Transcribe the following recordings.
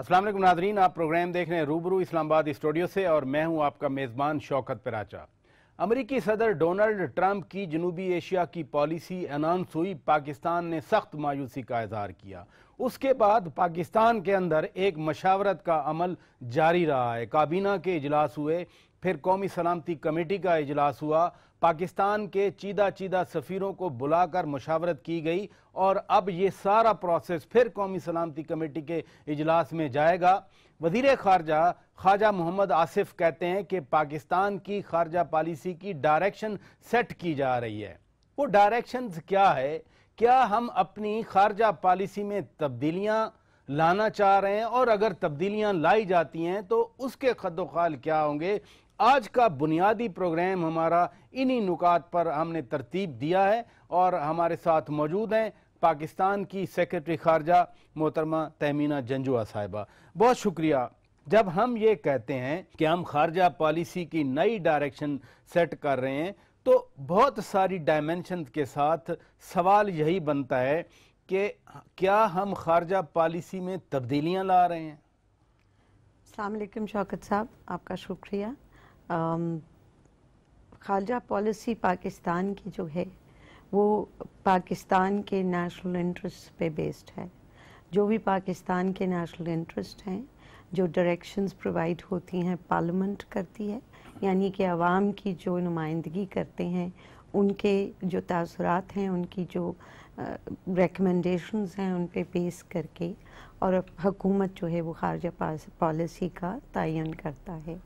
असलम नाजरीन आप प्रोग्राम देख रहे हैं रूबरू इस्लामाबाद स्टूडियो से और मैं हूं आपका मेज़बान शौकत पराचा अमरीकी सदर डोनाल्ड ट्रंप की जनूबी एशिया की पॉलिसी अनाउंस हुई पाकिस्तान ने सख्त मायूसी का इजहार किया उसके बाद पाकिस्तान के अंदर एक मशावरत का अमल जारी रहा है काबीना के इजलास हुए फिर कौमी सलामती कमेटी का इजलास हुआ पाकिस्तान के चीदा चीदा सफ़ीरों को बुलाकर मुशावरत की गई और अब ये सारा प्रोसेस फिर कौमी सलामती कमेटी के इजलास में जाएगा वजीर खारजा ख्वाजा मोहम्मद आसिफ कहते हैं कि पाकिस्तान की खारजा पॉलिसी की डायरेक्शन सेट की जा रही है वो डायरेक्शन क्या है क्या हम अपनी खारजा पॉलिसी में तब्दीलियाँ लाना चाह रहे हैं और अगर तब्दीलियां लाई जाती हैं तो उसके खदोखाल क्या होंगे आज का बुनियादी प्रोग्राम हमारा इन्हीं नुकात पर हमने तरतीब दिया है और हमारे साथ मौजूद हैं पाकिस्तान की सेक्रेटरी खारजा मोहतरमा तहमीना जंजुआ साहिबा बहुत शुक्रिया जब हम ये कहते हैं कि हम खारजा पॉलिसी की नई डायरेक्शन सेट कर रहे हैं तो बहुत सारी डायमेंशन के साथ सवाल यही बनता है कि क्या हम खारजा पॉलिसी में तब्दीलियां ला रहे हैं अलैक्म शौकत साहब आपका शुक्रिया Um, खारजा पॉलिसी पाकिस्तान की जो है वो पाकिस्तान के नेशनल इंटरेस्ट पे बेस्ड है जो भी पाकिस्तान के नेशनल इंटरेस्ट हैं जो डायरेक्शंस प्रोवाइड होती हैं पार्लियामेंट करती है यानी कि आवाम की जो नुमाइंदगी करते हैं उनके जो तासरात हैं उनकी जो रिकमेंडेशंस हैं उन पर बेस करके और हकूमत जो है वो खारजा पॉलिसी का तयन करता है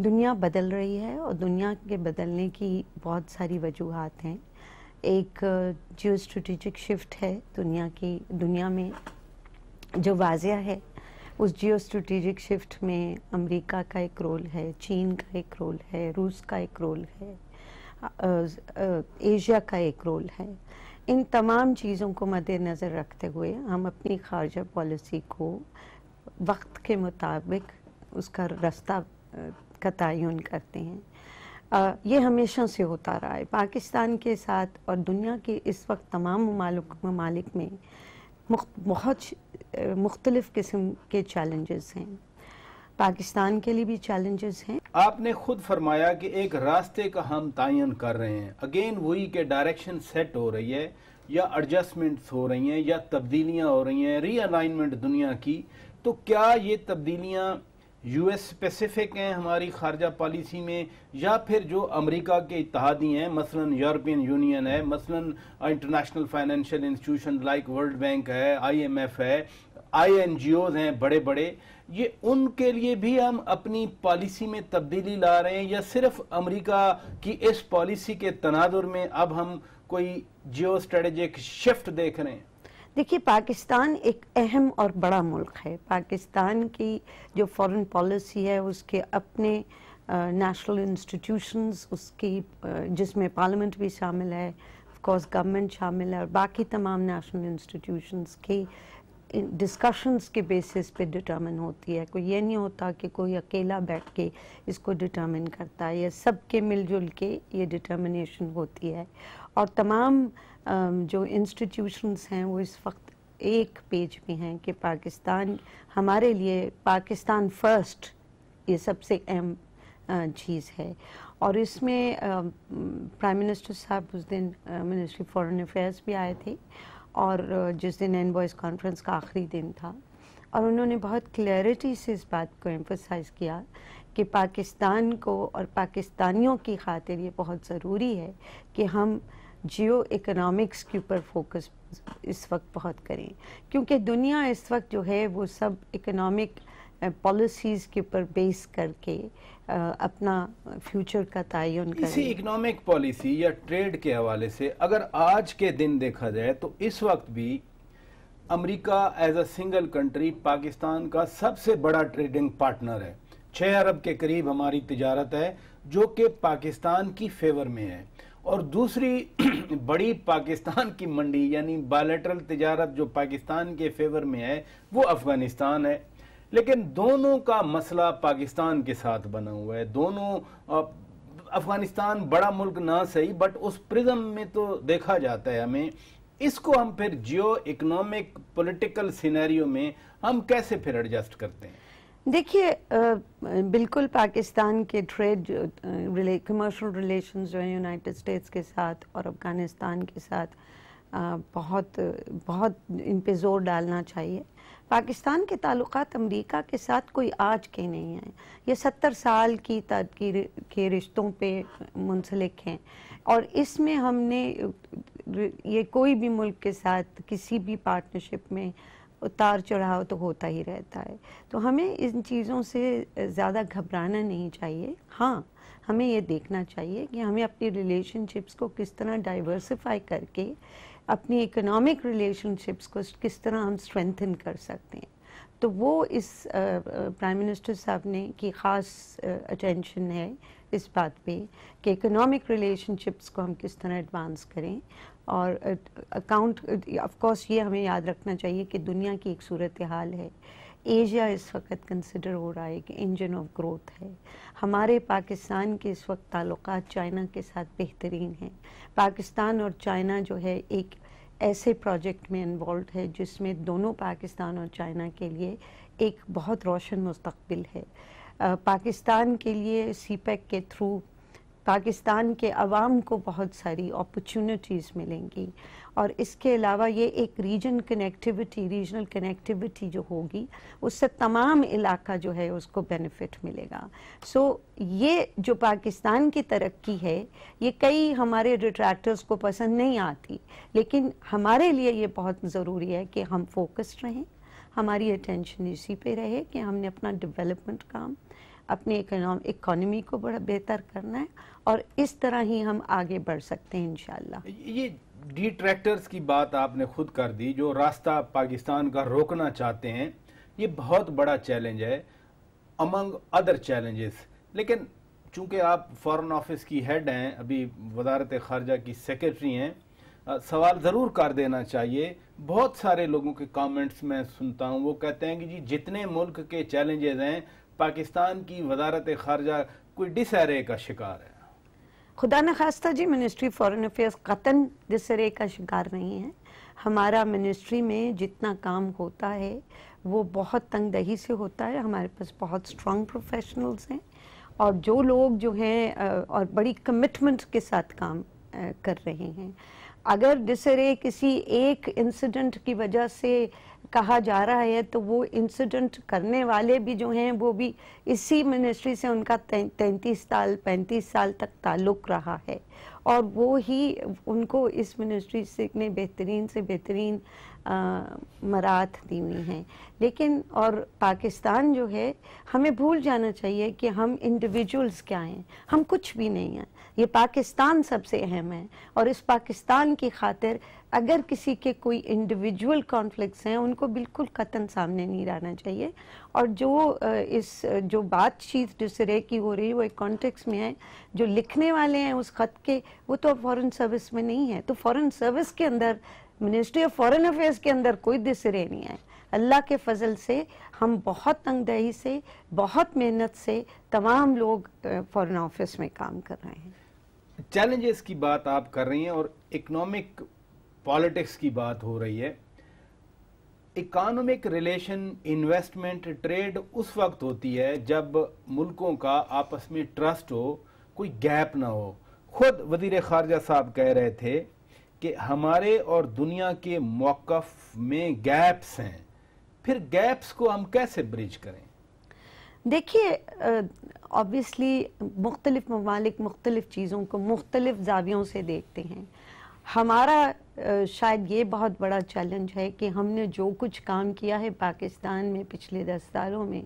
दुनिया बदल रही है और दुनिया के बदलने की बहुत सारी वजूहत हैं एक जियो स्ट्रेटिजिक शिफ्ट है दुनिया की दुनिया में जो वाजिया है उस जियो स्ट्रेटिजिक शिफ्ट में अमेरिका का एक रोल है चीन का एक रोल है रूस का एक रोल है एशिया का एक रोल है इन तमाम चीज़ों को मद्देनज़र रखते हुए हम अपनी खारजा पॉलिसी को वक्त के मुताबिक उसका रास्ता का तयन करते हैं आ, ये हमेशा से होता रहा है पाकिस्तान के साथ और दुनिया के इस वक्त तमाम ममालिक में मुख, बहुत मुख्तलिफ़ किस्म के चैलेंजेस हैं पाकिस्तान के लिए भी चैलेंजेस हैं आपने खुद फरमाया कि एक रास्ते का हम तयन कर रहे हैं अगेन वही के डायरेक्शन सेट हो रही है या एडजस्टमेंट्स हो रही हैं या तब्दीलियां हो रही हैं रीअलाइनमेंट दुनिया की तो क्या ये तब्दीलियां यूएस स्पेसिफिक हैं हमारी खारजा पॉलिसी में या फिर जो अमेरिका के इतिहादी हैं मसलन यूरोपियन यूनियन है मसलन international financial institution like World Bank है आईएमएफ है आई एन जी ओज हैं बड़े बड़े ये उनके लिए भी हम अपनी पॉलिसी में तब्दीली ला रहे हैं या सिर्फ अमरीका की इस पॉलिसी के तनाजुर में अब हम कोई जियो शिफ्ट देख रहे हैं देखिए पाकिस्तान एक अहम और बड़ा मुल्क है पाकिस्तान की जो फॉरेन पॉलिसी है उसके अपने नेशनल इंस्टीट्यूशंस उसकी जिसमें पार्लियामेंट भी शामिल है कोर्स गवर्नमेंट शामिल है और बाकी तमाम नेशनल इंस्टीट्यूशंस की डिस्कशंस के बेसिस पे डिटर्मिन होती है कोई ये नहीं होता कि कोई अकेला बैठ के इसको डिटर्मिन करता है या सब के मिलजुल के ये डिटर्मिनेशन होती है और तमाम जो इंस्टीट्यूशंस हैं वो इस वक्त एक पेज पे हैं कि पाकिस्तान हमारे लिए पाकिस्तान फर्स्ट ये सबसे अहम चीज़ है और इसमें प्राइम मिनिस्टर साहब उस दिन मिनिस्ट्री फॉरेन अफेयर्स भी आए थे और जिस दिन एन बॉयज़ कॉन्फ्रेंस का आखिरी दिन था और उन्होंने बहुत क्लैरिटी से इस बात को एम्फोसाइज़ किया कि पाकिस्तान को और पाकिस्तानियों की खातिर ये बहुत ज़रूरी है कि हम जियो इकोनॉमिक्स के ऊपर फोकस इस वक्त बहुत करें क्योंकि दुनिया इस वक्त जो है वो सब इकोनॉमिक पॉलिसीज़ के ऊपर बेस करके आ, अपना फ्यूचर का तयन किसी इसी इकोनॉमिक पॉलिसी या ट्रेड के हवाले से अगर आज के दिन देखा जाए तो इस वक्त भी America as a single country Pakistan का सबसे बड़ा ट्रेडिंग पार्टनर है छः अरब के करीब हमारी तजारत है जो कि पाकिस्तान की फेवर में है और दूसरी बड़ी पाकिस्तान की मंडी यानी बायलेटरल तजारत जो पाकिस्तान के फेवर में है वो अफ़गानिस्तान है लेकिन दोनों का मसला पाकिस्तान के साथ बना हुआ है दोनों अफ़गानिस्तान बड़ा मुल्क ना सही बट उस प्रिज्म में तो देखा जाता है हमें इसको हम फिर जियो इकोनॉमिक पॉलिटिकल सिनेरियो में हम कैसे फिर एडजस्ट करते हैं देखिए बिल्कुल पाकिस्तान के ट्रेड रिले कमर्शल रिलेशन जो हैं यूनाइटेड स्टेट्स के साथ और अफ़गानिस्तान के साथ आ, बहुत बहुत इन पे ज़ोर डालना चाहिए पाकिस्तान के ताल्लुक अमरीका के साथ कोई आज के नहीं हैं ये सत्तर साल की तदकीर के रिश्तों पे मुंसलिक हैं और इसमें हमने ये कोई भी मुल्क के साथ किसी भी पार्टनरशिप में उतार चढ़ाव तो होता ही रहता है तो हमें इन चीज़ों से ज़्यादा घबराना नहीं चाहिए हाँ हमें ये देखना चाहिए कि हमें अपनी रिलेशनशिप्स को किस तरह डाइवर्सिफाई करके अपनी इकोनॉमिक रिलेशनशिप्स को किस तरह हम स्ट्रेंथन कर सकते हैं तो वो इस प्राइम मिनिस्टर साहब ने की ख़ास अटेंशन है इस बात पे कि इकोनॉमिक रिलेशनशिप्स को हम किस तरह एडवांस करें और अकाउंट ऑफ कोर्स ये हमें याद रखना चाहिए कि दुनिया की एक सूरत हाल है एशिया इस वक्त कंसिडर हो रहा है एक इंजन ऑफ ग्रोथ है हमारे पाकिस्तान के इस वक्त ताल्लुक चाइना के साथ बेहतरीन हैं पाकिस्तान और चाइना जो है एक ऐसे प्रोजेक्ट में इन्वॉल्व है जिसमें दोनों पाकिस्तान और चाइना के लिए एक बहुत रोशन मुस्तबिल है पाकिस्तान के लिए सी पैक के थ्रू पाकिस्तान के अवाम को बहुत सारी अपॉर्चुनिटीज़ मिलेंगी और इसके अलावा ये एक रीजन कनेक्टिविटी रीजनल कनेक्टिविटी जो होगी उससे तमाम इलाका जो है उसको बेनिफिट मिलेगा सो so, ये जो पाकिस्तान की तरक्की है ये कई हमारे डिट्रैक्टर्स को पसंद नहीं आती लेकिन हमारे लिए ये बहुत ज़रूरी है कि हम फोकस्ड रहें हमारी अटेंशन इसी पे रहे कि हमने अपना डेवलपमेंट काम अपनी इकोनॉमी को बड़ा बेहतर करना है और इस तरह ही हम आगे बढ़ सकते हैं इनशाला ये डिट्रैक्टर्स की बात आपने खुद कर दी जो रास्ता पाकिस्तान का रोकना चाहते हैं ये बहुत बड़ा चैलेंज है अमंग अदर चैलेंजेस लेकिन चूंकि आप फॉरेन ऑफिस की हेड हैं अभी वजारत खारजा की सेक्रेटरी हैं सवाल ज़रूर कर देना चाहिए बहुत सारे लोगों के कमेंट्स मैं सुनता हूँ वो कहते हैं कि जी जितने मुल्क के चैलेंजेस हैं पाकिस्तान की वजारत खारजा कोई डिसरे का शिकार है खुदा न खास्ता जी मिनिस्ट्री फ़ॉरन अफेयर्स कतन डिसरे का शिकार नहीं है हमारा मिनिस्ट्री में जितना काम होता है वो बहुत तंग दही से होता है हमारे पास बहुत स्ट्रॉन्ग प्रोफेशनल्स हैं और जो लोग जो हैं और बड़ी कमिटमेंट के साथ काम कर रहे हैं अगर डिसरे किसी एक इंसिडेंट की वजह से कहा जा रहा है तो वो इंसिडेंट करने वाले भी जो हैं वो भी इसी मिनिस्ट्री से उनका तैंतीस साल पैंतीस साल तक ताल्लुक़ रहा है और वो ही उनको इस मिनिस्ट्री से ने बेहतरीन से बेहतरीन मरात दी हुई हैं लेकिन और पाकिस्तान जो है हमें भूल जाना चाहिए कि हम इंडिविजुअल्स क्या हैं हम कुछ भी नहीं हैं ये पाकिस्तान सबसे अहम है और इस पाकिस्तान की खातिर अगर किसी के कोई इंडिविजुअल कॉन्फ्लिक्ट्स हैं उनको बिल्कुल कतन सामने नहीं रहना चाहिए और जो इस जो बातचीत दूसरे की हो रही है वो एक कॉन्टेक्स्ट में है जो लिखने वाले हैं उस ख़त के वो तो फॉरेन सर्विस में नहीं है तो फॉरेन सर्विस के अंदर मिनिस्ट्री ऑफ फॉरेन अफेयर्स के अंदर कोई दिसरे नहीं आए अल्लाह के फजल से हम बहुत तंगदही से बहुत मेहनत से तमाम लोग फॉरेन ऑफिस में काम कर रहे हैं चैलेंजेस की बात आप कर रही हैं और इकोनॉमिक पॉलिटिक्स की बात हो रही है इकोनॉमिक रिलेशन इन्वेस्टमेंट ट्रेड उस वक्त होती है जब मुल्कों का आपस में ट्रस्ट हो कोई गैप ना हो खुद वजीर खारजा साहब कह रहे थे कि हमारे और दुनिया के मौकफ में गैप्स हैं फिर गैप्स को हम कैसे ब्रिज करें देखिए ऑब्वियसली मुख्तलिफ ममालिक मुख्तलिफ चीज़ों को मुख्तलिफ जावियों से देखते हैं हमारा शायद ये बहुत बड़ा चैलेंज है कि हमने जो कुछ काम किया है पाकिस्तान में पिछले दस सालों में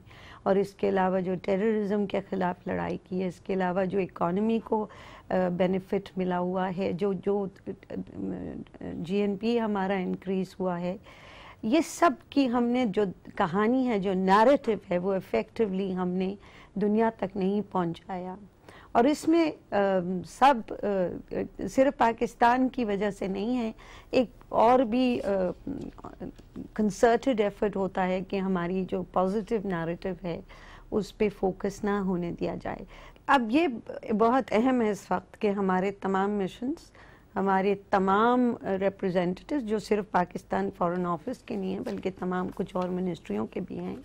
और इसके अलावा जो टेररिज्म के ख़िलाफ़ लड़ाई की है इसके अलावा जो इकॉनमी को बेनिफिट मिला हुआ है जो जो जीएनपी हमारा इंक्रीज़ हुआ है ये सब की हमने जो कहानी है जो नैरेटिव है वो इफ़ेक्टिवली हमने दुनिया तक नहीं पहुंचाया और इसमें आ, सब आ, सिर्फ पाकिस्तान की वजह से नहीं है एक और भी कंसर्टेड एफर्ट होता है कि हमारी जो पॉजिटिव नैरेटिव है उस पर फोकस ना होने दिया जाए अब ये बहुत अहम है इस वक्त कि हमारे तमाम मिशंस हमारे तमाम रिप्रेजेंटेटिव्स जो सिर्फ पाकिस्तान फॉरेन ऑफिस के नहीं हैं बल्कि तमाम कुछ और मिनिस्ट्रियों के भी हैं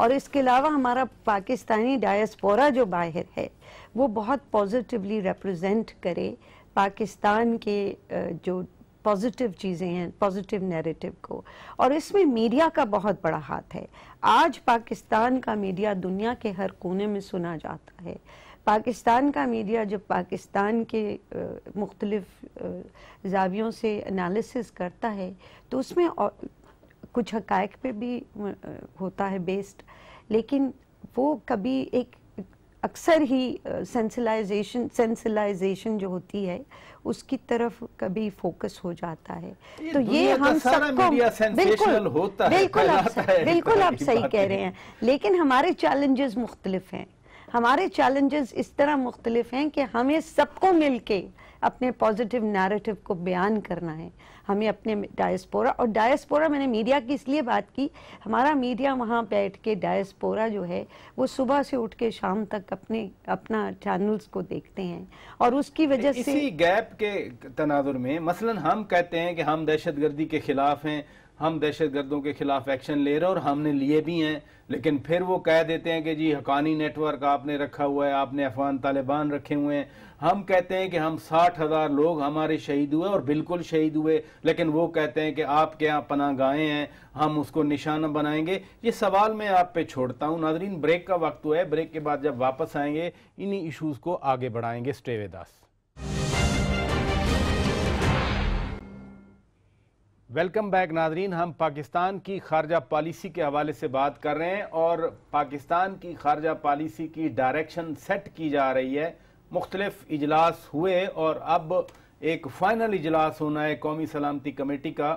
और इसके अलावा हमारा पाकिस्तानी डायस्पोरा जो बाहर है वो बहुत पॉजिटिवली रिप्रेजेंट करे पाकिस्तान के जो पॉजिटिव चीज़ें हैं पॉजिटिव नैरेटिव को और इसमें मीडिया का बहुत बड़ा हाथ है आज पाकिस्तान का मीडिया दुनिया के हर कोने में सुना जाता है पाकिस्तान का मीडिया जब पाकिस्तान के मुख्तलिफ जावियों से एनालिसिस करता है तो उसमें कुछ हकायक पे भी होता है बेस्ड लेकिन वो कभी एक अक्सर ही सेंसिलाइजेशन सेंसिलाइजेशन जो होती है उसकी तरफ कभी फोकस हो जाता है ये तो ये हम सबको बिल्कुल होता बिल्कुल है, आप है, बिल्कुल आप सही कह रहे हैं लेकिन हमारे चैलेंजेस मुख्तलिफ हैं हमारे चैलेंजेस इस तरह मुख्तलिफ हैं कि हमें सबको मिलके अपने पॉजिटिव नैरेटिव को बयान करना है हमें अपने डायस्पोरा और डायस्पोरा मैंने मीडिया की इसलिए बात की हमारा मीडिया वहाँ बैठ के डायस्पोरा जो है वो सुबह से उठ के शाम तक अपने अपना चैनल्स को देखते हैं और उसकी वजह से इसी गैप के तनाजुर में मसलन हम कहते हैं कि हम दहशतगर्दी के खिलाफ हैं हम दहशत गर्दों के खिलाफ एक्शन ले रहे हैं और हमने लिए भी हैं लेकिन फिर वो कह देते हैं कि जी हकानी नेटवर्क आपने रखा हुआ है आपने अफगान तालिबान रखे हुए हैं हम कहते हैं कि हम साठ हज़ार लोग हमारे शहीद हुए और बिल्कुल शहीद हुए लेकिन वो कहते हैं कि आपके यहाँ पना गाहें हैं हम उसको निशाना बनाएंगे ये सवाल मैं आप पे छोड़ता हूँ नाजरीन ब्रेक का वक्त हुआ तो है ब्रेक के बाद जब वापस आएंगे इन्हीं इशूज़ को आगे बढ़ाएंगे स्टेवे दास वेलकम बैक नाजरीन हम पाकिस्तान की खारजा पॉलिसी के हवाले से बात कर रहे हैं और पाकिस्तान की खारजा पॉलिसी की डायरेक्शन सेट की जा रही है मुख्तलिफ इजलास हुए और अब एक फाइनल इजलास होना है कौमी सलामती कमेटी का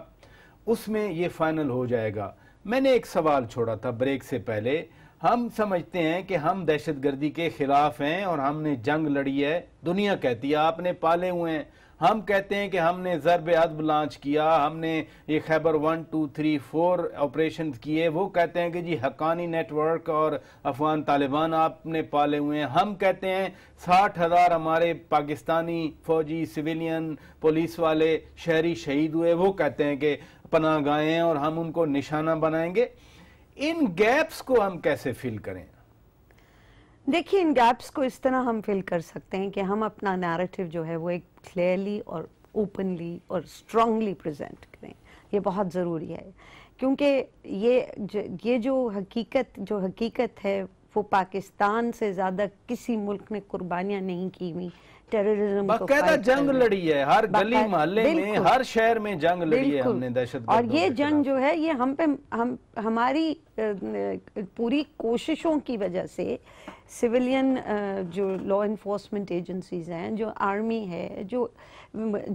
उसमें यह फाइनल हो जाएगा मैंने एक सवाल छोड़ा था ब्रेक से पहले हम समझते हैं कि हम दहशत गर्दी के खिलाफ हैं और हमने जंग लड़ी है दुनिया कहती है आपने पाले हुए हैं हम कहते हैं कि हमने ज़रब अदब लॉन्च किया हमने ये Khyber one two three four operation किए वो कहते हैं कि जी हकानी नेटवर्क और अफगान तालिबान आपने पाले हुए हैं हम कहते हैं साठ हज़ार हमारे पाकिस्तानी फौजी सिविलियन पुलिस वाले शहरी शहीद हुए वो कहते हैं कि पनाह गाएं और हम उनको निशाना बनाएंगे इन गैप्स को हम कैसे फिल करें देखिए इन गैप्स को इस तरह हम फिल कर सकते हैं कि हम अपना नैरेटिव जो है वो एक क्लियरली और ओपनली और स्ट्रांगली प्रेजेंट करें ये बहुत ज़रूरी है क्योंकि ये ज, ये जो हकीकत जो हकीकत है वो पाकिस्तान से ज़्यादा किसी मुल्क ने कुर्बानियाँ नहीं की हुई टेररिज्म बाकायदा जंग लड़ी है हर गली मोहल्ले में हर शहर में जंग लड़ी है हमने दहशत और ये जंग जो है ये हम पे हम हमारी पूरी कोशिशों की वजह से सिविलियन जो लॉ इन्फोर्समेंट एजेंसीज हैं जो आर्मी है जो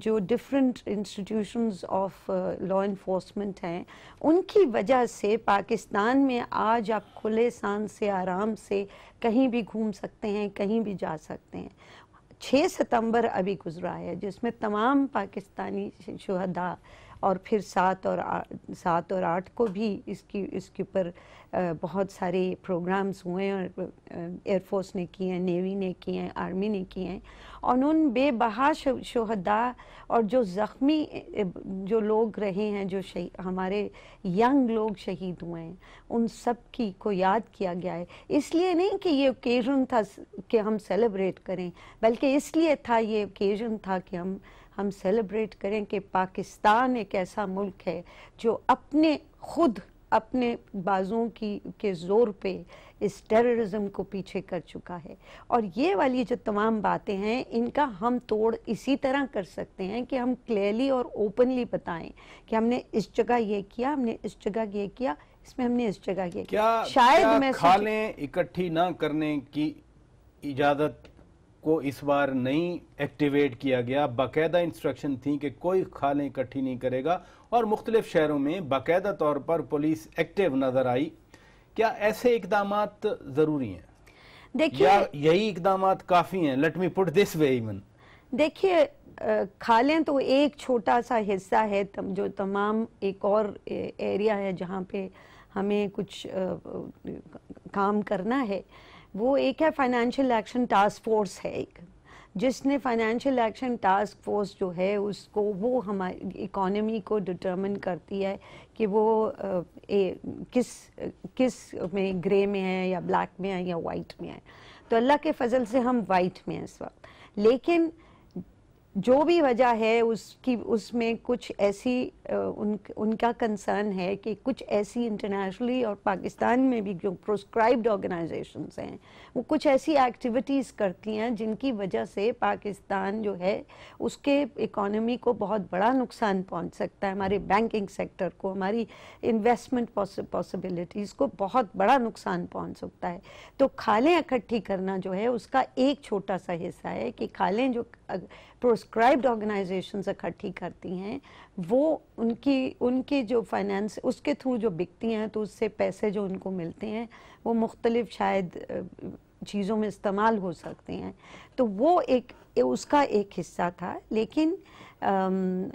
जो different institutions of law enforcement हैं उनकी वजह से पाकिस्तान में आज आप खुले सांस से आराम से कहीं भी घूम सकते हैं कहीं भी जा सकते हैं 6 सितंबर अभी गुजरा है जिसमें तमाम पाकिस्तानी शहदा और फिर सात और सात और आठ को भी इसकी इसके ऊपर बहुत सारे प्रोग्राम्स हुए हैं और एयरफोर्स ने किए हैं नेवी ने किए हैं आर्मी ने किए हैं और उन बेबहा शहदा और जो ज़ख्मी जो लोग रहे हैं जो हमारे यंग लोग शहीद हुए हैं उन सब की को याद किया गया है इसलिए नहीं कि ये ओकेजन था कि हम सेलिब्रेट करें बल्कि इसलिए था ये ओकेजन था कि हम हम सेलिब्रेट करें कि पाकिस्तान एक ऐसा मुल्क है जो अपने खुद अपने बाजुओं की के ज़ोर पे इस टेररिज्म को पीछे कर चुका है और ये वाली जो तमाम बातें हैं इनका हम तोड़ इसी तरह कर सकते हैं कि हम क्लियरली और ओपनली बताएं कि हमने इस जगह ये किया हमने इस जगह ये किया इसमें हमने इस जगह ये किया शायद क्या मैं खालें इकट्ठी ना करने की इजाज़त को इस बार नहीं एक्टिवेट किया गया बाकायदा इंस्ट्रक्शन थी कि कोई खालें इकट्ठी नहीं करेगा और मुख्तलिफ शहरों में बाकायदा तौर पर पुलिस एक्टिव नज़र आई क्या ऐसे इकदाम ज़रूरी हैं देखिए यही इकदाम काफ़ी हैं let me put this way even देखिए खालें तो एक छोटा सा हिस्सा है तम, जो तमाम एक और एरिया है जहाँ पे हमें कुछ आ, काम करना है वो एक है फाइनेंशियल एक्शन टास्क फोर्स है एक जिसने फाइनेंशियल एक्शन टास्क फोर्स जो है उसको वो हमारी इकोनॉमी को डिटरमिन करती है कि वो ए, किस किस में ग्रे में है या ब्लैक में है या वाइट में है तो अल्लाह के फजल से हम वाइट में हैं इस वक्त लेकिन जो भी वजह है उसकी उसमें कुछ ऐसी उन उनका कंसर्न है कि कुछ ऐसी इंटरनेशनली और पाकिस्तान में भी जो प्रोस्क्राइब्ड ऑर्गेनाइजेशंस हैं वो कुछ ऐसी एक्टिविटीज़ करती हैं जिनकी वजह से पाकिस्तान जो है उसके इकोनॉमी को बहुत बड़ा नुकसान पहुंच सकता है हमारे बैंकिंग सेक्टर को हमारी इन्वेस्टमेंट पॉसिबिलिटीज़ को बहुत बड़ा नुकसान पहुँच सकता है तो खालें इकट्ठी करना जो है उसका एक छोटा सा हिस्सा है कि खालें जो प्रोस्क्राइब्ड ऑर्गेनाइजेशंस इकट्ठी करती हैं वो उनकी उनके जो फाइनेंस उसके थ्रू जो बिकती हैं तो उससे पैसे जो उनको मिलते हैं वो मुख्तलिफ शायद चीज़ों में इस्तेमाल हो सकते हैं तो वो एक उसका एक हिस्सा था लेकिन आम,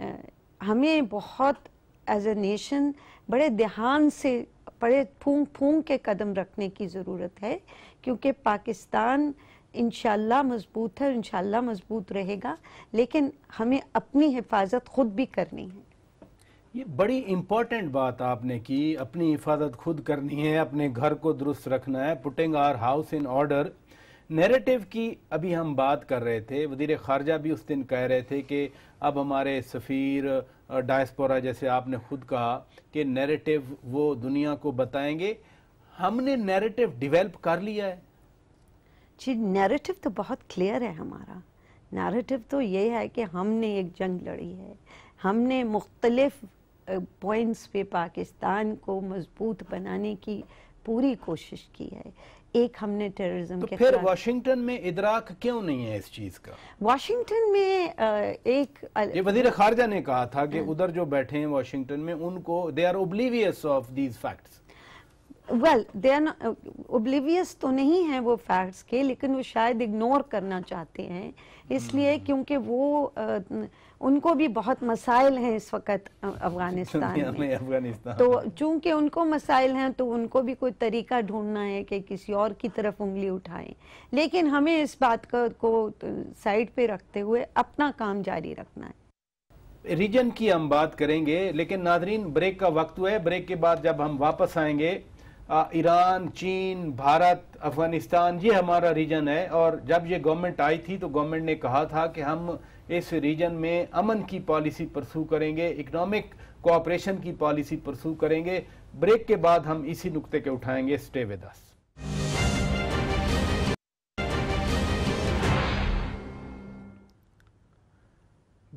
हमें बहुत एज ए नेशन बड़े ध्यान से बड़े फूंक फूंक के कदम रखने की ज़रूरत है क्योंकि पाकिस्तान इनशाला मज़बूत है इनशाला मज़बूत रहेगा लेकिन हमें अपनी हिफाजत खुद भी करनी है ये बड़ी इम्पॉर्टेंट बात आपने की अपनी हिफाजत खुद करनी है अपने घर को दुरुस्त रखना है putting our house in order narrative की अभी हम बात कर रहे थे वजीर खारजा भी उस दिन कह रहे थे कि अब हमारे सफ़ीर डायस्पोरा जैसे आपने खुद कहा कि नैरेटिव वो दुनिया को बताएंगे हमने नैरेटिव डिवेल्प कर लिया है जी नैरेटिव तो बहुत क्लियर है हमारा नैरेटिव तो ये है कि हमने एक जंग लड़ी है हमने मुख्तलिफ पॉइंट्स पे पाकिस्तान को मजबूत बनाने की पूरी कोशिश की है एक हमने टेररिज्म तो के फिर वाशिंगटन में इदराक क्यों नहीं है इस चीज का वाशिंगटन में एक ये वजीर खारजा ने कहा था कि हाँ। उधर जो बैठे हैं वाशिंगटन में उनको they are oblivious of these facts well they are oblivious तो नहीं है वो फैक्ट्स के लेकिन वो शायद इग्नोर करना चाहते हैं इसलिए hmm. क्योंकि वो uh, उनको भी बहुत मसाइल हैं इस वक्त अफगानिस्तान में, में अफगानिस्तान तो चूंकि उनको मसाइल हैं तो उनको भी कोई तरीका ढूंढना है कि किसी और की तरफ उंगली उठाएं लेकिन हमें इस बात को, को साइड पे रखते हुए अपना काम जारी रखना है रीजन की हम बात करेंगे लेकिन नादरीन ब्रेक का वक्त हुआ है ब्रेक के बाद जब हम वापस आएंगे ईरान चीन भारत अफ़गानिस्तान ये हमारा रीजन है और जब ये गवर्नमेंट आई थी तो गवर्नमेंट ने कहा था कि हम इस रीजन में अमन की पॉलिसी परसू करेंगे इकनॉमिक कोऑपरेशन की पॉलिसी परसू करेंगे ब्रेक के बाद हम इसी नुक्ते के उठाएंगे stay with us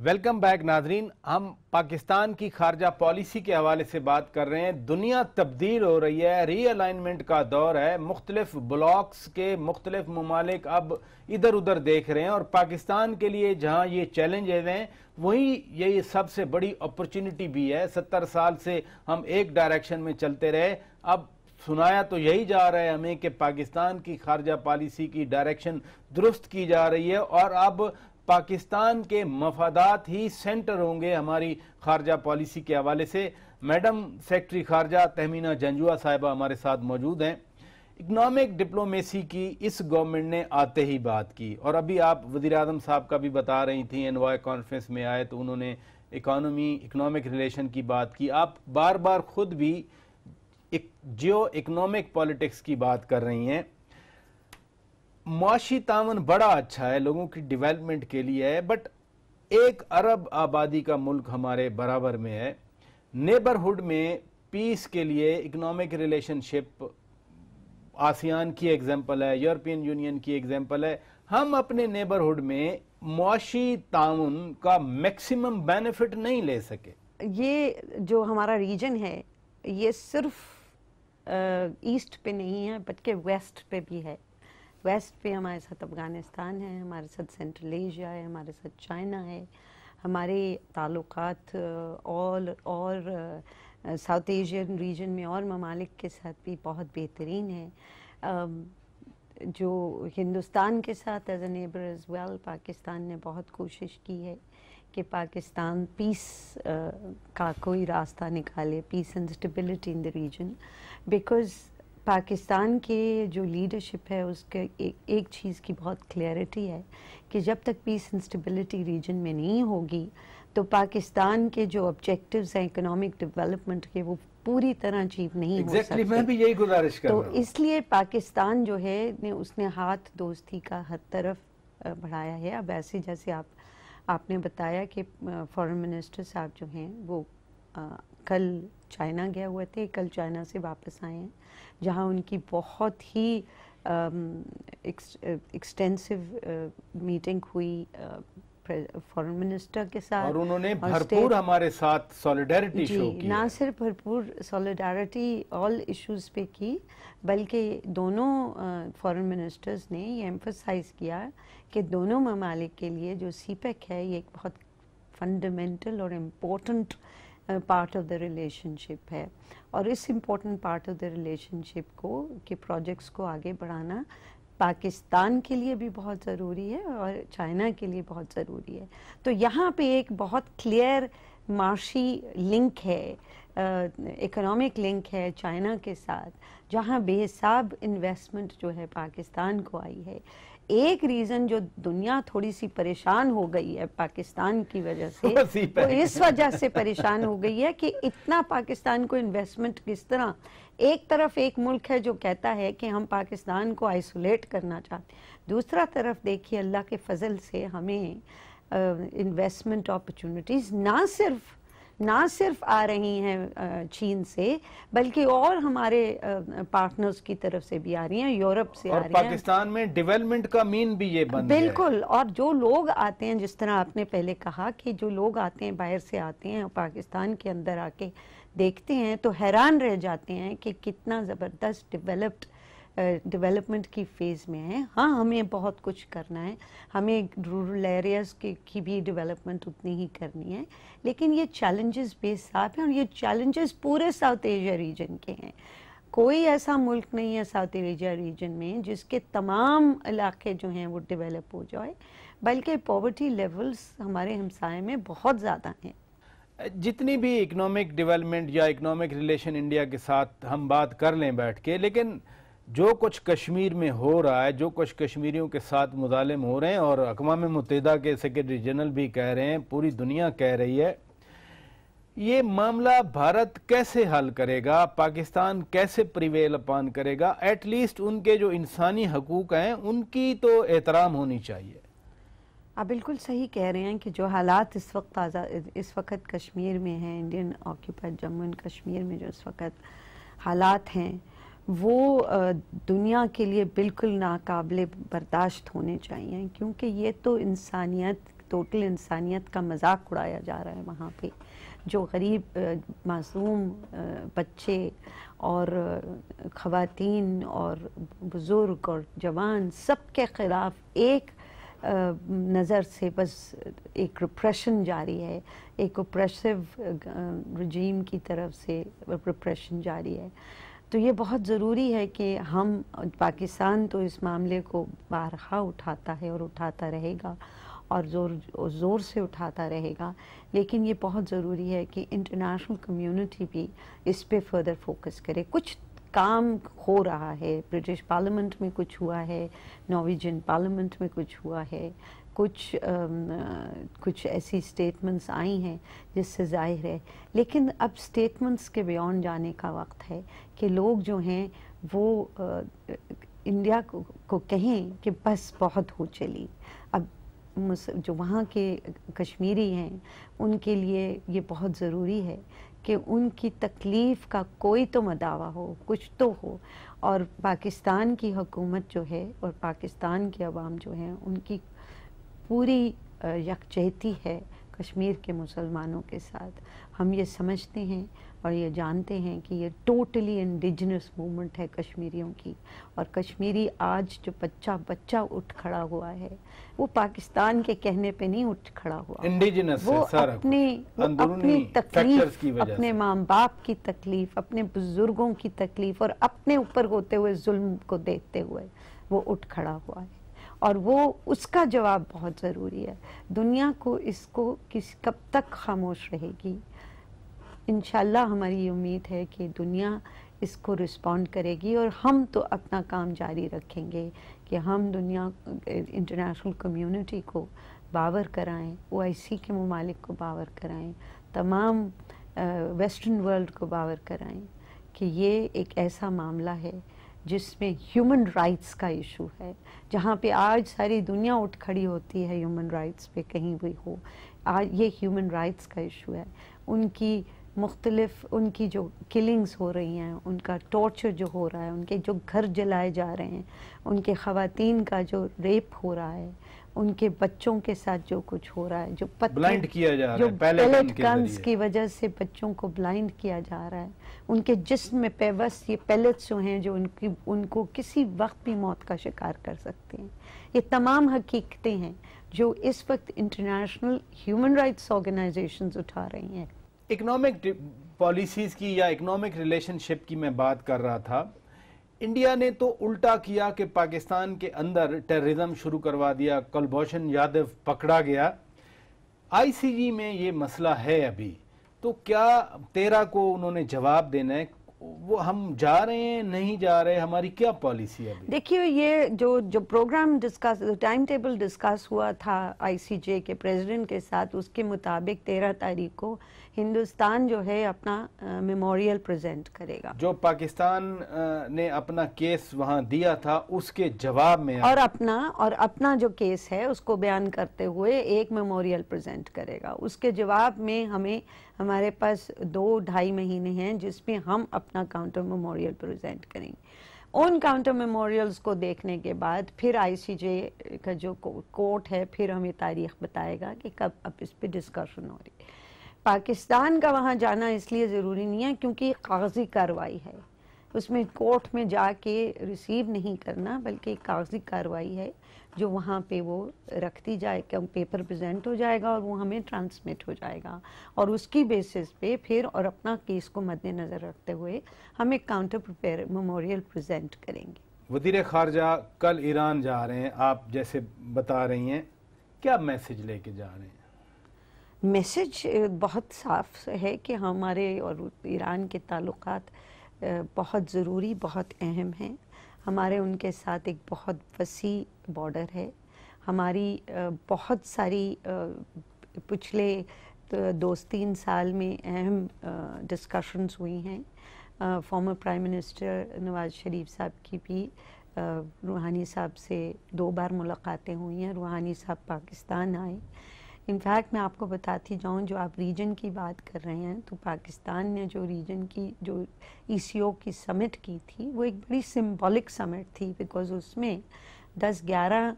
welcome back नाजरीन हम पाकिस्तान की खारजा पॉलिसी के हवाले से बात कर रहे हैं दुनिया तब्दील हो रही है रीअलाइनमेंट का दौर है मुख्तलिफ ब्लॉक्स के मुख्तलिफ ममालिक अब इधर उधर देख रहे हैं और पाकिस्तान के लिए जहां ये चैलेंजेज हैं वहीं ये सबसे बड़ी अपॉर्चुनिटी भी है सत्तर साल से हम एक डायरेक्शन में चलते रहे अब सुनाया तो यही जा रहा है हमें कि पाकिस्तान की खारजा पॉलिसी की डायरेक्शन दुरुस्त की जा रही है और अब पाकिस्तान के मफादात ही सेंटर होंगे हमारी खारजा पॉलिसी के हवाले से मैडम सेक्रेटरी खारजा तहमीना जंजुआ साहिबा हमारे साथ मौजूद हैं इकनॉमिक डिप्लोमेसी की इस गवर्नमेंट ने आते ही बात की और अभी आप वज़ी अजम साहब का भी बता रही थी एन कॉन्फ्रेंस में आए तो उन्होंने इकानमी इकनॉमिक रिलेशन की बात की आप बार बार खुद भी एक जियो इकनॉमिक पॉलिटिक्स की बात कर रही हैं मुआशी तावन बड़ा अच्छा है लोगों की डेवलपमेंट के लिए है बट एक अरब आबादी का मुल्क हमारे बराबर में है नेबरहुड में पीस के लिए इकोनॉमिक रिलेशनशिप आसियान की एग्जांपल है यूरोपियन यूनियन की एग्जांपल है हम अपने नेबरहुड में मुआशी ताउन का मैक्सिमम बेनिफिट नहीं ले सके ये जो हमारा रीजन है ये सिर्फ ईस्ट पे नहीं है बल्कि वेस्ट पे भी है वेस्ट पे हमारे साथ अफ़गानिस्तान है हमारे साथ सेंट्रल एशिया है हमारे साथ चाइना है हमारे ताल्लुक और और साउथ एशियन रीजन में और ममालिक के साथ भी बहुत बेहतरीन है जो हिंदुस्तान के साथ as a neighbour as well Pakistan ने बहुत कोशिश की है कि पाकिस्तान पीस uh, का कोई रास्ता निकाले peace and stability in the region because Pakistan के जो लीडरशिप है उसके एक, एक चीज़ की बहुत क्लैरिटी है कि जब तक पीस एंड स्टेबिलिटी रीजन में नहीं होगी तो पाकिस्तान के जो ऑब्जेक्टिव्स हैं इकोनॉमिक डेवलपमेंट के वो पूरी तरह अचीव नहीं exactly, हो सकते मैं भी यही गुजारिश कर तो इसलिए पाकिस्तान जो है ने उसने हाथ दोस्ती का हर तरफ बढ़ाया है अब ऐसे जैसे आप आपने बताया कि फॉरेन मिनिस्टर साहब जो हैं वो आ, कल चाइना गए हुए थे कल चाइना से वापस आए हैं जहाँ उनकी बहुत ही एक्सटेंसिव मीटिंग हुई फॉरेन मिनिस्टर के साथ और उन्होंने भरपूर हमारे साथ सॉलिडारिटी शो की ना सिर्फ भरपूर सॉलिडारिटी ऑल इश्यूज पे की बल्कि दोनों फॉरेन मिनिस्टर्स ने ये एम्फोसाइज किया कि दोनों ममालिक के लिए जो सीपेक e है ये एक बहुत फंडामेंटल और important uh, part of the relationship है और इस important part of the relationship को के प्रोजेक्ट्स को आगे बढ़ाना पाकिस्तान के लिए भी बहुत ज़रूरी है और चाइना के लिए बहुत ज़रूरी है तो यहाँ पे एक बहुत क्लियर मार्शी लिंक है इकोनॉमिक लिंक है चाइना के साथ जहाँ बेहिसाब इन्वेस्टमेंट जो है पाकिस्तान को आई है एक रीज़न जो दुनिया थोड़ी सी परेशान हो गई है पाकिस्तान की वजह से तो इस वजह से परेशान हो गई है कि इतना पाकिस्तान को इन्वेस्टमेंट किस तरह एक तरफ एक मुल्क है जो कहता है कि हम पाकिस्तान को आइसोलेट करना चाहते हैं दूसरा तरफ देखिए अल्लाह के फजल से हमें इन्वेस्टमेंट अपॉर्चुनिटीज़ ना सिर्फ़ ना सिर्फ आ रही हैं चीन से बल्कि और हमारे पार्टनर्स की तरफ से भी आ रही हैं यूरोप से और आ रही हैं पाकिस्तान में डेवलपमेंट का मीन भी ये बन बिल्कुल और जो लोग आते हैं जिस तरह आपने पहले कहा कि जो लोग आते हैं बाहर से आते हैं और पाकिस्तान के अंदर आके देखते हैं तो हैरान रह जाते हैं कि कितना ज़बरदस्त डिवेलप्ड डेवलपमेंट की फ़ेज़ में है हाँ हमें बहुत कुछ करना है हमें रूरल एरियाज़ के की भी डेवलपमेंट उतनी ही करनी है लेकिन ये चैलेंजेस बेसाफ हैं और ये चैलेंजेस पूरे साउथ एशिया रीजन के हैं कोई ऐसा मुल्क नहीं है साउथ एशिया रीजन में जिसके तमाम इलाके जो हैं वो डेवलप हो जाए बल्कि पॉवर्टी लेवल्स हमारे हमसाए में बहुत ज़्यादा हैं जितनी भी इकोनॉमिक डेवलपमेंट या इकोनॉमिक रिलेशन इंडिया के साथ हम बात कर लें बैठ के लेकिन जो कुछ कश्मीर में हो रहा है जो कुछ कश्मीरियों के साथ मुजालिम हो रहे हैं और अकवा मतदा के सेक्रेटरी जनरल भी कह रहे हैं पूरी दुनिया कह रही है ये मामला भारत कैसे हल करेगा पाकिस्तान कैसे प्रिवेल अपान करेगा एटलीस्ट उनके जो इंसानी हकूक हैं उनकी तो एहतराम होनी चाहिए आप बिल्कुल सही कह रहे हैं कि जो हालात इस वक्त ताज़ा इस वक्त कश्मीर में हैं Indian occupied Jammu and Kashmir में जो इस वक्त हालात हैं वो दुनिया के लिए बिल्कुल नाकबले बर्दाश्त होने चाहिए क्योंकि ये तो इंसानियत टोटल इंसानियत का मजाक उड़ाया जा रहा है वहाँ पे जो गरीब मासूम बच्चे और ख़वातीन और बुज़ुर्ग और जवान सब के ख़िलाफ़ एक नज़र से बस एक रिप्रेशन जारी है एक ओप्रेसिव रजीम की तरफ से रिप्रेशन जारी है तो ये बहुत ज़रूरी है कि हम पाकिस्तान तो इस मामले को बारहा उठाता है और उठाता रहेगा और ज़ोर ज़ोर से उठाता रहेगा लेकिन ये बहुत ज़रूरी है कि इंटरनेशनल कम्युनिटी भी इस पर फर्दर फोकस करे कुछ काम हो रहा है ब्रिटिश पार्लियामेंट में कुछ हुआ है नॉर्वेजियन पार्लियामेंट में कुछ हुआ है कुछ कुछ ऐसी स्टेटमेंट्स आई हैं जिससे जाहिर है लेकिन अब स्टेटमेंट्स के बियन जाने का वक्त है कि लोग जो हैं वो इंडिया को, को कहें कि बस बहुत हो चली अब जो वहाँ के कश्मीरी हैं उनके लिए ये बहुत ज़रूरी है कि उनकी तकलीफ़ का कोई तो मदावा हो कुछ तो हो और पाकिस्तान की हुकूमत जो है और पाकिस्तान के अवाम जो हैं उनकी पूरी यकजहती है कश्मीर के मुसलमानों के साथ हम ये समझते हैं और ये जानते हैं कि ये टोटली इंडिजनस मूवमेंट है कश्मीरियों की और कश्मीरी आज जो बच्चा बच्चा उठ खड़ा हुआ है वो पाकिस्तान के कहने पे नहीं उठ खड़ा हुआ इंडिजनस वो अपने वो अपनी तकलीफ अपने माँ बाप की तकलीफ अपने बुजुर्गों की तकलीफ और अपने ऊपर होते हुए जुल्म को देखते हुए वो उठ खड़ा हुआ है और वो उसका जवाब बहुत ज़रूरी है दुनिया को इसको किस कब तक खामोश रहेगी इन हमारी उम्मीद है कि दुनिया इसको रिस्पॉन्ड करेगी और हम तो अपना काम जारी रखेंगे कि हम दुनिया इंटरनेशनल कम्युनिटी को बावर कराएं ओ के ममालिक को बावर कराएं तमाम वेस्टर्न वर्ल्ड को बावर कराएं कि ये एक ऐसा मामला है जिसमें ह्यूमन राइट्स का इशू है जहाँ पे आज सारी दुनिया उठ खड़ी होती है ह्यूमन राइट्स पे कहीं भी हो आज ये ह्यूमन राइट्स का इशू है उनकी मुख्तलफ उनकी जो किलिंग्स हो रही हैं उनका टॉर्चर जो हो रहा है उनके जो घर जलाए जा रहे हैं उनके ख़वातीन का जो रेप हो रहा है उनके बच्चों के साथ जो कुछ हो रहा है जो ब्लाइंड किया जा रहा है पैलेट गन्स की वजह से बच्चों को ब्लाइंड किया जा रहा है उनके जिस्म में पेवस ये पैलेट्स जो हैं जो उनकी उनको किसी वक्त भी मौत का शिकार कर सकते हैं ये तमाम हकीकतें हैं जो इस वक्त इंटरनेशनल ह्यूमन राइट्स ऑर्गेनाइजेशन उठा रही हैं इकोनॉमिक पॉलिसीज़ की या इकनॉमिक रिलेशनशिप की मैं बात कर रहा था इंडिया ने तो उल्टा किया कि पाकिस्तान के अंदर टेररिज्म शुरू करवा दिया कुलभूषण यादव पकड़ा गया आईसीजी में ये मसला है अभी तो क्या तेरह को उन्होंने जवाब देना है वो हम जा रहे हैं नहीं जा रहे हमारी क्या पॉलिसी है देखिए ये जो जो program discuss time table discuss हुआ था आईसीजे के प्रेसिडेंट के साथ उसके मुताबिक तेरह तारीख को हिंदुस्तान जो है अपना मेमोरियल प्रेजेंट करेगा जो पाकिस्तान ने अपना केस वहाँ दिया था उसके जवाब में और अपना और अपना जो केस है उसको बयान करते हुए एक मेमोरियल प्रेजेंट करेगा उसके जवाब में हमें हमारे पास दो ढाई महीने हैं जिसमें हम अपना काउंटर मेमोरियल प्रेजेंट करेंगे उन काउंटर मेमोरियल्स को देखने के बाद फिर आईसीजे का जो कोर्ट है फिर हमें तारीख बताएगा कि कब अब इस पर डिस्कशन हो रही है पाकिस्तान का वहाँ जाना इसलिए ज़रूरी नहीं है क्योंकि कागजी कार्रवाई है उसमें कोर्ट में जाके रिसीव नहीं करना बल्कि कागजी कार्रवाई है जो वहाँ पे वो रख दी जाए पेपर प्रेजेंट हो जाएगा और वो हमें ट्रांसमिट हो जाएगा और उसकी बेसिस पे फिर और अपना केस को मद्देनज़र रखते हुए हम एक काउंटर प्रिपेयर मेमोरियल प्रेजेंट करेंगे वजीर खारजा कल ईरान जा रहे हैं आप जैसे बता रही हैं क्या मैसेज लेके जा रहे हैं मैसेज eh, बहुत साफ है कि हमारे और ईरान के ताल्लुक eh, बहुत ज़रूरी बहुत अहम हैं हमारे उनके साथ एक बहुत वसी बॉर्डर है हमारी eh, बहुत सारी पिछले दो तीन साल में अहम डिस्कशंस हुई हैं former prime minister Nawaz Sharif साहब की भी रूहानी साहब से दो बार मुलाकातें हुई हैं रूहानी साहब पाकिस्तान आए इनफैक्ट मैं आपको बताती जाऊँ जो आप रीजन की बात कर रहे हैं तो पाकिस्तान ने जो रीजन की जो ई e की समिट की थी वो एक बड़ी सिम्बॉलिक समिट थी बिकॉज उसमें दस ग्यारह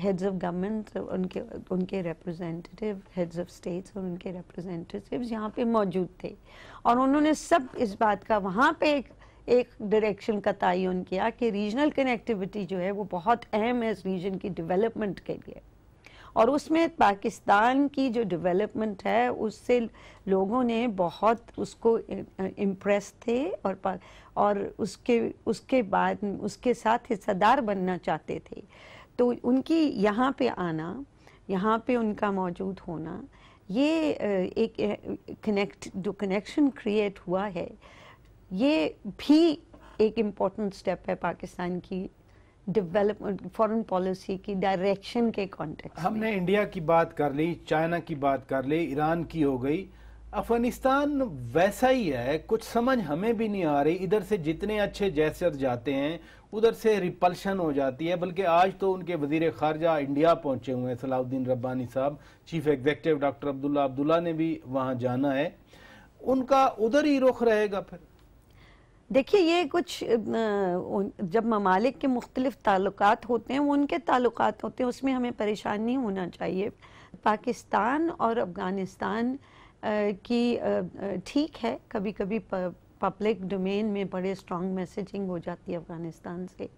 हेड्स ऑफ गवर्नमेंट उनके उनके रिप्रेजेंटेटिव हेड्स ऑफ स्टेट्स और उनके रिप्रेजेंटेटिव्स यहाँ पे मौजूद थे और उन्होंने सब इस बात का वहाँ पे एक एक डायरेक्शन का तयन किया कि रीजनल कनेक्टिविटी जो है वो बहुत अहम है इस रीजन की डेवलपमेंट के लिए और उसमें पाकिस्तान की जो डेवलपमेंट है उससे लोगों ने बहुत उसको इम्प्रेस थे और और उसके उसके बाद उसके साथ हिस्सेदार बनना चाहते थे तो उनकी यहाँ पे आना यहाँ पे उनका मौजूद होना ये एक कनेक्ट जो कनेक्शन क्रिएट हुआ है ये भी एक इम्पॉर्टेंट स्टेप है पाकिस्तान की डेवलपमेंट फॉरेन पॉलिसी की डायरेक्शन के कॉन्टेक्ट हमने इंडिया की बात कर ली चाइना की बात कर ली ईरान की हो गई अफगानिस्तान वैसा ही है कुछ समझ हमें भी नहीं आ रही इधर से जितने अच्छे जैसर जाते हैं उधर से रिपल्शन हो जाती है बल्कि आज तो उनके वजीर खारजा इंडिया पहुंचे हुए हैं सलाउद्दीन रब्बानी साहब chief executive doctor Abdullah Abdullah ने भी वहाँ जाना है उनका उधर ही रुख रहेगा फिर देखिए ये कुछ जब ममालिक के मुख्तलिफ ताल्लुक होते हैं वो उनके ताल्लुक होते हैं उसमें हमें परेशान नहीं होना चाहिए पाकिस्तान और अफ़गानिस्तान की ठीक है कभी कभी पब्लिक डोमेन में बड़े स्ट्रॉन्ग मैसेजिंग हो जाती है अफ़गानिस्तान से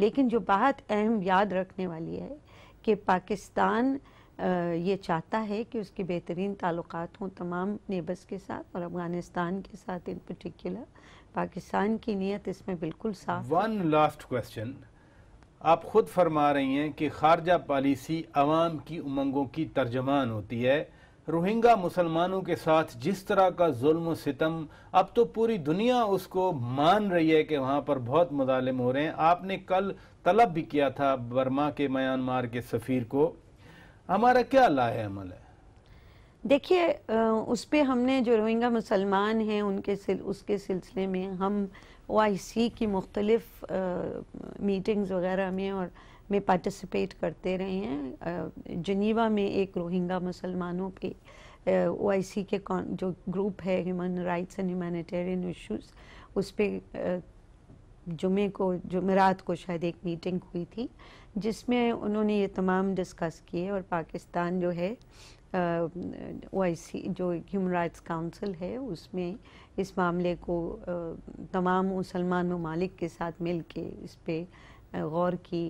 लेकिन जो बात अहम याद रखने वाली है कि पाकिस्तान ये चाहता है कि उसके बेहतरीन ताल्लुक हों तमाम नेबर्स के साथ और अफ़गानिस्तान के साथ इन पर्टिकुलर पाकिस्तान की नीयत इसमें बिल्कुल साफ वन लास्ट क्वेश्चन आप खुद फरमा रही हैं कि खारजा पॉलिसी अवाम की उमंगों की तर्जमान होती है रोहिंगा मुसलमानों के साथ जिस तरह का जुल्म सितम अब तो पूरी दुनिया उसको मान रही है कि वहाँ पर बहुत मुजालिम हो रहे हैं आपने कल तलब भी किया था बर्मा के म्यांमार के सफ़ीर को हमारा क्या लाए अमल है देखिए उस पर हमने जो रोहिंगा मुसलमान हैं उनके सिल, उसके सिलसिले में हम ओ की मुख्तलिफ मीटिंग्स वगैरह में और में पार्टिसिपेट करते रहे हैं जनीवा में एक रोहिंगा मुसलमानों के ओ के जो ग्रुप है human rights and humanitarian issues उस पर जुमे को जुमेरात को शायद एक मीटिंग हुई थी जिसमें उन्होंने ये तमाम डिस्कस किए और पाकिस्तान जो है ओ आई सी जो ह्यूमन राइट्स काउंसिल है उसमें इस मामले को तमाम मुसलमान ममालिक के साथ मिल के इस पर गौर की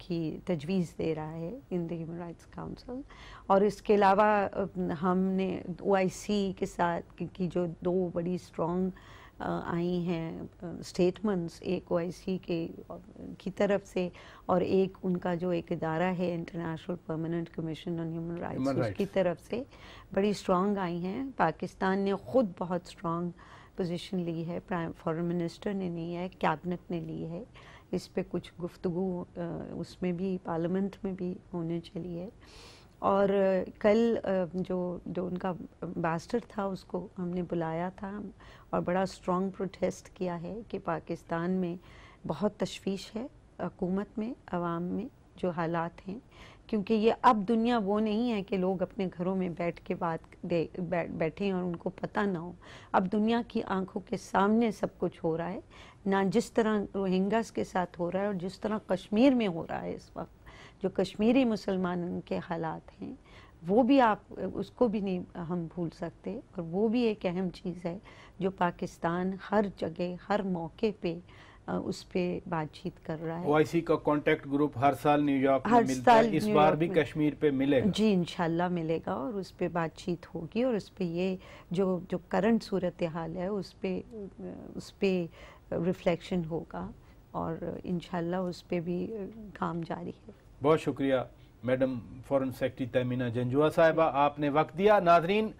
की तजवीज़ दे रहा है in the human rights council और इसके अलावा हमने ओ आई सी के साथ की जो दो बड़ी स्ट्रॉन्ग आई हैं स्टेटमेंट्स एक ओ के की तरफ से और एक उनका जो एक इदारा है international permanent commission on human rights उसकी तरफ से बड़ी स्ट्रांग आई हैं पाकिस्तान ने ख़ुद बहुत स्ट्रांग पोजीशन ली है प्राइम फॉरन मिनिस्टर ने ली है कैबिनेट ने ली है इस पर कुछ गुफ्तु उसमें भी पार्लियामेंट में भी होने चली है और कल जो जो उनका एम्बेसडर था उसको हमने बुलाया था और बड़ा स्ट्रॉन्ग प्रोटेस्ट किया है कि पाकिस्तान में बहुत तशवीश है हकूमत में आवाम में जो हालात हैं क्योंकि ये अब दुनिया वो नहीं है कि लोग अपने घरों में बैठ के बात दे बै, बैठें और उनको पता ना हो अब दुनिया की आंखों के सामने सब कुछ हो रहा है ना जिस तरह रोहिंगास के साथ हो रहा है और जिस तरह कश्मीर में हो रहा है इस वक्त जो कश्मीरी मुसलमान के हालात हैं वो भी आप उसको भी नहीं हम भूल सकते और वो भी एक अहम चीज़ है जो पाकिस्तान हर जगह हर मौके पे उस पर बातचीत कर रहा है ओआईसी का कांटेक्ट ग्रुप हर साल न्यूयॉर्क में मिलता है इस बार भी कश्मीर पे मिलेगा जी इनशाला मिलेगा और उस पर बातचीत होगी और उस पर ये जो जो करंट सूरत हाल है उस पर उस पर रिफ्लेक्शन होगा और इनशाला उस पर भी काम जारी है बहुत शुक्रिया madam foreign secretary Tehmina Janjua साहिबा आपने वक्त दिया नाजरीन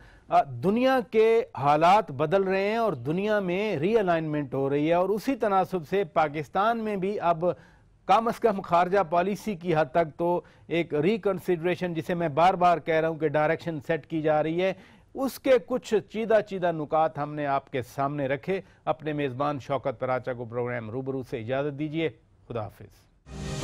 दुनिया के हालात बदल रहे हैं और दुनिया में रीअलाइनमेंट हो रही है और उसी तनासब से पाकिस्तान में भी अब कम अज़ कम खारजा पॉलिसी की हद तक तो एक रिकन्सिड्रेशन जिसे मैं बार बार कह रहा हूँ कि डायरेक्शन सेट की जा रही है उसके कुछ चीदा चीदा नुकात हमने आपके सामने रखे अपने मेज़बान शौकत पराचा को प्रोग्राम रूबरू से इजाज़त दीजिए खुदाफिज़